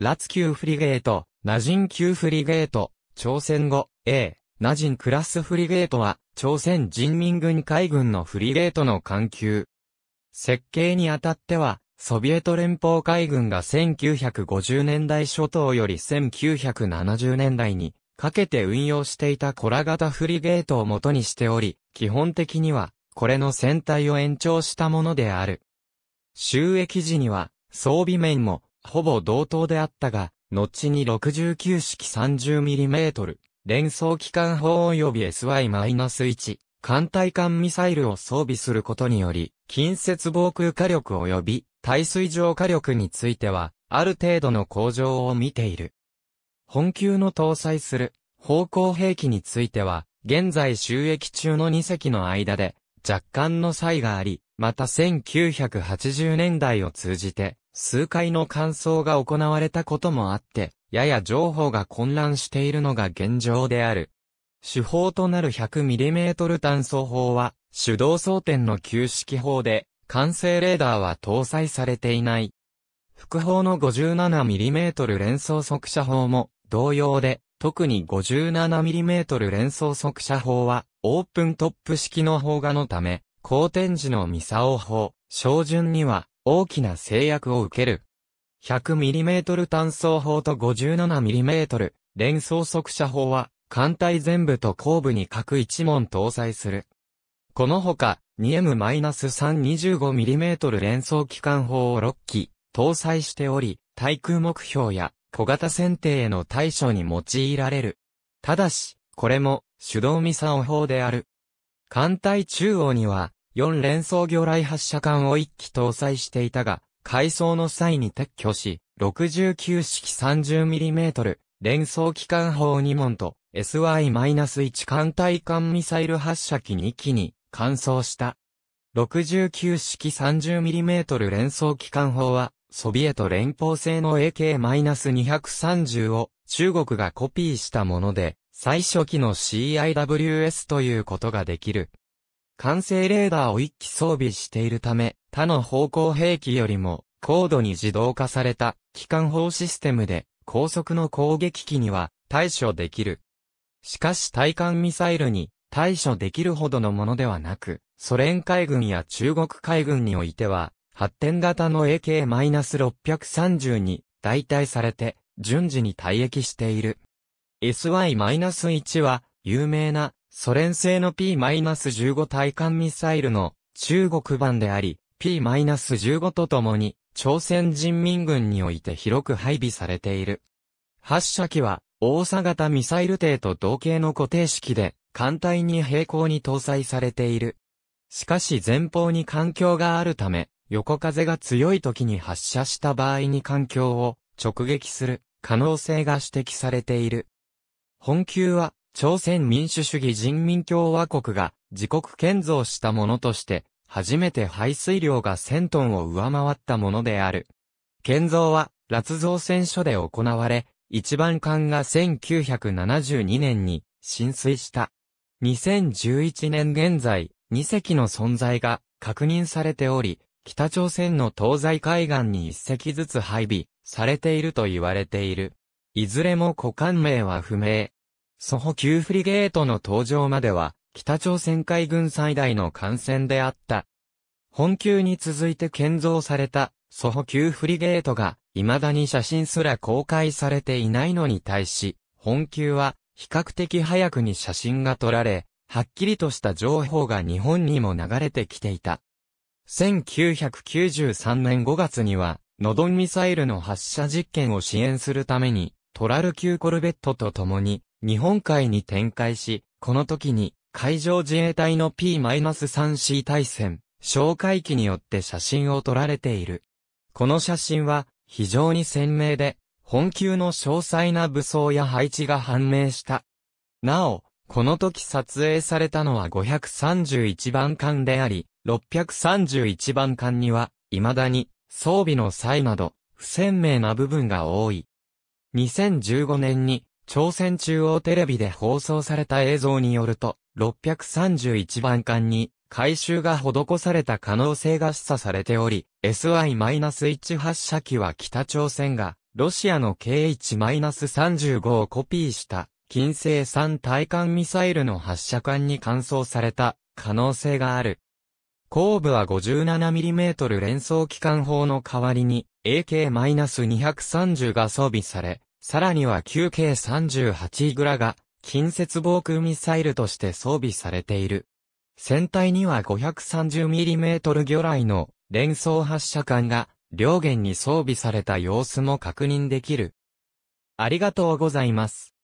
ラツ級フリゲート、ナジン級フリゲート、朝鮮語 A、ナジンクラスフリゲートは、朝鮮人民軍海軍のフリゲートの艦級。設計にあたっては、ソビエト連邦海軍が1950年代初頭より1970年代にかけて運用していたコラ型フリゲートを元にしており、基本的にはこれの船体を延長したものである。収益時には装備面もほぼ同等であったが、後に69式 30mm、連装機関砲及び SY-1、艦隊艦ミサイルを装備することにより、近接防空火力及び耐水上火力については、ある程度の向上を見ている。本級の搭載する方向兵器については、現在収益中の2隻の間で若干の差異があり、また1980年代を通じて数回の乾燥が行われたこともあって、やや情報が混乱しているのが現状である。手法となる 100mm 炭素法は、手動装填の旧式法で、完成レーダーは搭載されていない。副砲の 57mm 連装速射砲も同様で、特に 57mm 連装速射砲は、オープントップ式の砲画のため、高天時のミサオ砲、照準には大きな制約を受ける。100mm 単装砲と 57mm 連装速射砲は、艦隊全部と後部に各一門搭載する。このほか、2M-325mm 連装機関砲を6機、搭載しており、対空目標や小型選定への対処に用いられる。ただし、これも手動ミサオ砲である。艦隊中央には、4連装魚雷発射管を1機搭載していたが、改装の際に撤去し、69式 30mm 連装機関砲2門と SY-1 艦隊艦ミサイル発射機2機に換装した。69式 30mm 連装機関砲は、ソビエト連邦製の AK-230 を中国がコピーしたもので、最初期の CIWS ということができる。完成レーダーを一機装備しているため、他の方向兵器よりも高度に自動化された機関砲システムで高速の攻撃機には対処できる。しかし対艦ミサイルに対処できるほどのものではなく、ソ連海軍や中国海軍においては、発展型の AK-630 に代替されて、順次に退役している。SY-1 は、有名なソ連製の P-15 対艦ミサイルの中国版であり、P-15 とともに、朝鮮人民軍において広く配備されている。発射機は、大佐型ミサイル艇と同型の固定式で、艦隊に平行に搭載されている。しかし前方に環境があるため、横風が強い時に発射した場合に環境を直撃する可能性が指摘されている。本級は朝鮮民主主義人民共和国が自国建造したものとして、初めて排水量が1000トンを上回ったものである。建造は、辣造船所で行われ、一番艦が1972年に浸水した。2011年現在、2隻の存在が確認されており、北朝鮮の東西海岸に1隻ずつ配備されていると言われている。いずれも股間名は不明。ソホ級フリゲートの登場までは、北朝鮮海軍最大の艦船であった。本級に続いて建造された、ソホ級フリゲートが、未だに写真すら公開されていないのに対し、本級は、比較的早くに写真が撮られ、はっきりとした情報が日本にも流れてきていた。1993年5月には、ノドンミサイルの発射実験を支援するために、トラル級コルベットと共に、日本海に展開し、この時に海上自衛隊の P-3C 対戦、哨戒機によって写真を撮られている。この写真は非常に鮮明で、本級の詳細な武装や配置が判明した。なお、この時撮影されたのは531番艦であり、631番艦には、未だに、装備の際など、不鮮明な部分が多い。2015年に、朝鮮中央テレビで放送された映像によると、631番艦に回収が施された可能性が示唆されており、SI-1 発射機は北朝鮮がロシアの KH-35 をコピーした近星3対艦ミサイルの発射管に換装された可能性がある。後部は 57mm 連装機関砲の代わりに AK-230 が装備され、さらには 9K38 イグラが近接防空ミサイルとして装備されている。船体には 530mm 魚雷の連装発射管が両舷に装備された様子も確認できる。ありがとうございます。